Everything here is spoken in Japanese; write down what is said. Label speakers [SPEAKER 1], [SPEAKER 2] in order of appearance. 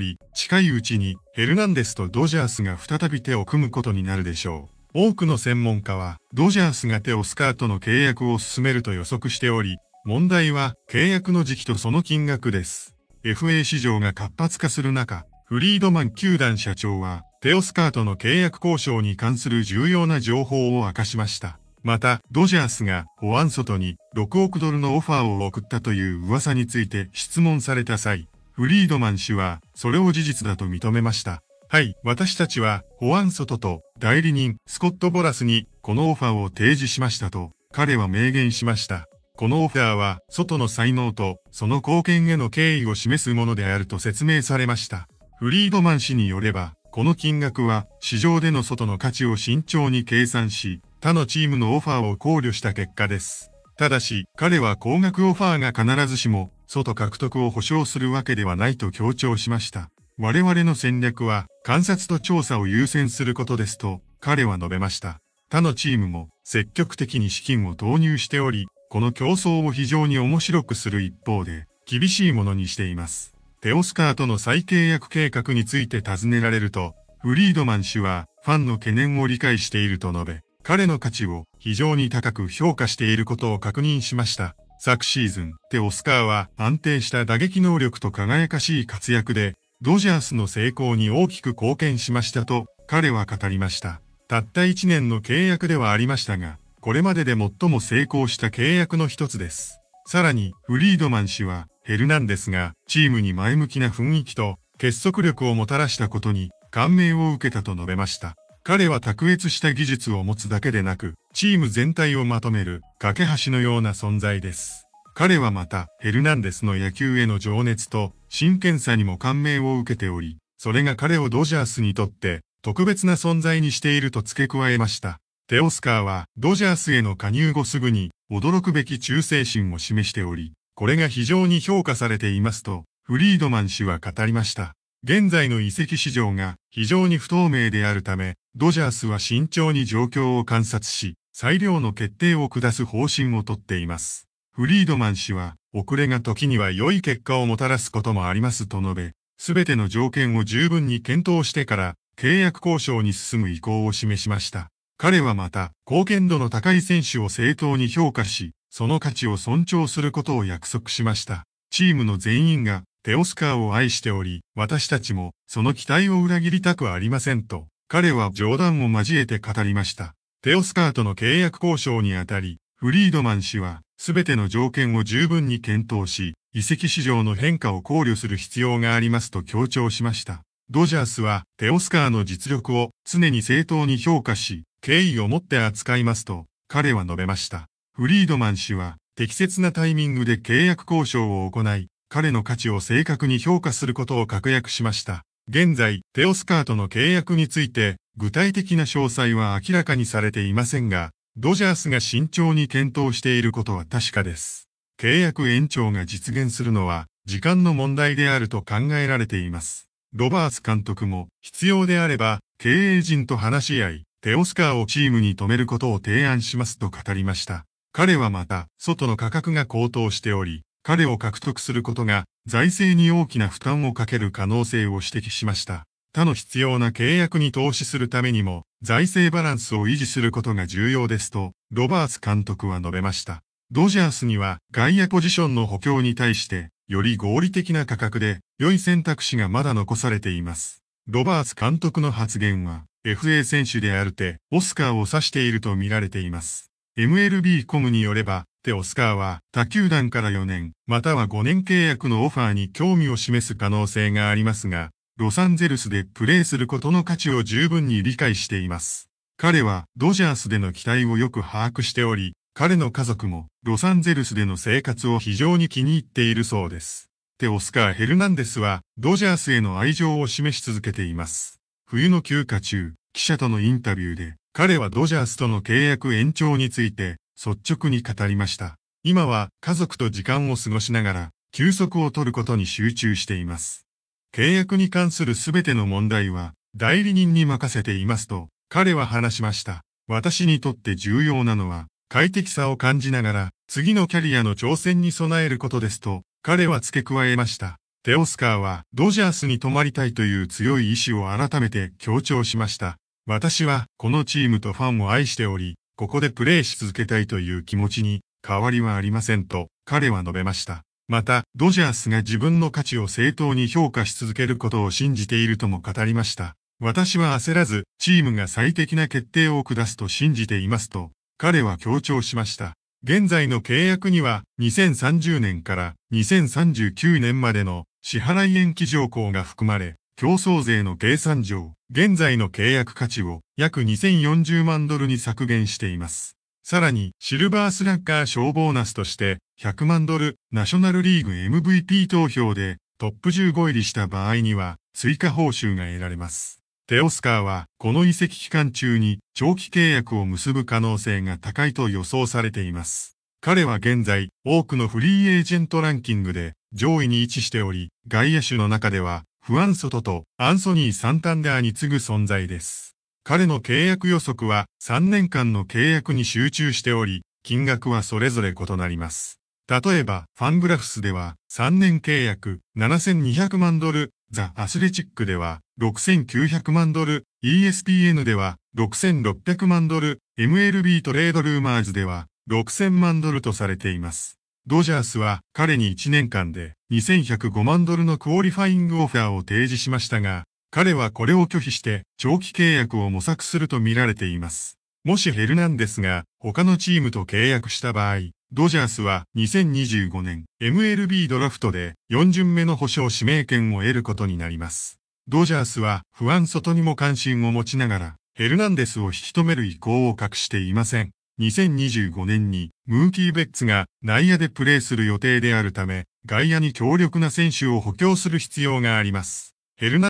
[SPEAKER 1] り、近いうちにヘルナンデスとドジャースが再び手を組むことになるでしょう。多くの専門家は、ドジャースが手をスカートの契約を進めると予測しており、問題は契約の時期とその金額です。FA 市場が活発化する中、フリードマン球団社長は、テオスカートの契約交渉に関する重要な情報を明かしました。また、ドジャースが保安外に6億ドルのオファーを送ったという噂について質問された際、フリードマン氏は、それを事実だと認めました。はい、私たちは、保安外ソトと代理人、スコット・ボラスに、このオファーを提示しましたと、彼は明言しました。このオファーは、外の才能と、その貢献への敬意を示すものであると説明されました。フリードマン氏によれば、この金額は、市場での外の価値を慎重に計算し、他のチームのオファーを考慮した結果です。ただし、彼は高額オファーが必ずしも外獲得を保証するわけではないと強調しました。我々の戦略は観察と調査を優先することですと彼は述べました。他のチームも積極的に資金を投入しており、この競争を非常に面白くする一方で、厳しいものにしています。テオスカーとの再契約計画について尋ねられると、フリードマン氏はファンの懸念を理解していると述べ、彼の価値を非常に高く評価していることを確認しました。昨シーズン、テオスカーは安定した打撃能力と輝かしい活躍で、ドジャースの成功に大きく貢献しましたと、彼は語りました。たった1年の契約ではありましたが、これまでで最も成功した契約の一つです。さらに、フリードマン氏は、ヘルナンデスが、チームに前向きな雰囲気と、結束力をもたらしたことに、感銘を受けたと述べました。彼は卓越した技術を持つだけでなく、チーム全体をまとめる架け橋のような存在です。彼はまた、ヘルナンデスの野球への情熱と真剣さにも感銘を受けており、それが彼をドジャースにとって特別な存在にしていると付け加えました。テオスカーはドジャースへの加入後すぐに驚くべき忠誠心を示しており、これが非常に評価されていますと、フリードマン氏は語りました。現在の移籍市場が非常に不透明であるため、ドジャースは慎重に状況を観察し、裁量の決定を下す方針をとっています。フリードマン氏は、遅れが時には良い結果をもたらすこともありますと述べ、すべての条件を十分に検討してから契約交渉に進む意向を示しました。彼はまた、貢献度の高い選手を正当に評価し、その価値を尊重することを約束しました。チームの全員がテオスカーを愛しており、私たちもその期待を裏切りたくありませんと、彼は冗談を交えて語りました。テオスカーとの契約交渉にあたり、フリードマン氏は、すべての条件を十分に検討し、移籍市場の変化を考慮する必要がありますと強調しました。ドジャースは、テオスカーの実力を常に正当に評価し、敬意を持って扱いますと、彼は述べました。フリードマン氏は、適切なタイミングで契約交渉を行い、彼の価値を正確に評価することを確約しました。現在、テオスカーとの契約について、具体的な詳細は明らかにされていませんが、ドジャースが慎重に検討していることは確かです。契約延長が実現するのは時間の問題であると考えられています。ロバーツ監督も必要であれば経営陣と話し合い、テオスカーをチームに止めることを提案しますと語りました。彼はまた、外の価格が高騰しており、彼を獲得することが財政に大きな負担をかける可能性を指摘しました。他の必要な契約に投資するためにも、財政バランスを維持することが重要ですと、ロバーツ監督は述べました。ドジャースには外野ポジションの補強に対して、より合理的な価格で良い選択肢がまだ残されています。ロバーツ監督の発言は FA 選手であるてオスカーを指していると見られています。MLB コムによれば、テオスカーは他球団から4年または5年契約のオファーに興味を示す可能性がありますが、ロサンゼルスでプレーすることの価値を十分に理解しています。彼はドジャースでの期待をよく把握しており、彼の家族もロサンゼルスでの生活を非常に気に入っているそうです。テオスカー・ヘルナンデスはドジャースへの愛情を示し続けています。冬の休暇中、記者とのインタビューで、彼はドジャースとの契約延長について率直に語りました。今は家族と時間を過ごしながら休息を取ることに集中しています。契約に関するすべての問題は代理人に任せていますと彼は話しました。私にとって重要なのは快適さを感じながら次のキャリアの挑戦に備えることですと彼は付け加えました。テオスカーはドジャースに泊まりたいという強い意志を改めて強調しました。私はこのチームとファンを愛しており、ここでプレーし続けたいという気持ちに変わりはありませんと彼は述べました。また、ドジャースが自分の価値を正当に評価し続けることを信じているとも語りました。私は焦らず、チームが最適な決定を下すと信じていますと、彼は強調しました。現在の契約には、2030年から2039年までの支払い延期条項が含まれ、競争税の計算上、現在の契約価値を約2040万ドルに削減しています。さらに、シルバースラッガー賞ボーナスとして、100万ドル、ナショナルリーグ MVP 投票で、トップ15入りした場合には、追加報酬が得られます。テオスカーは、この移籍期間中に、長期契約を結ぶ可能性が高いと予想されています。彼は現在、多くのフリーエージェントランキングで、上位に位置しており、外野手の中では、フアンソトとアンソニー・サンタンダーに次ぐ存在です。彼の契約予測は3年間の契約に集中しており、金額はそれぞれ異なります。例えば、ファングラフスでは3年契約7200万ドル、ザ・アスレチックでは6900万ドル、ESPN では6600万ドル、MLB トレードルーマーズでは6000万ドルとされています。ドジャースは彼に1年間で2105万ドルのクオリファイングオファーを提示しましたが、彼はこれを拒否して長期契約を模索すると見られています。もしヘルナンデスが他のチームと契約した場合、ドジャースは2025年 MLB ドラフトで4巡目の保証指名権を得ることになります。ドジャースは不安外にも関心を持ちながらヘルナンデスを引き止める意向を隠していません。2025年にムーキー・ベッツが内野でプレーする予定であるため外野に強力な選手を補強する必要があります。ヘルナ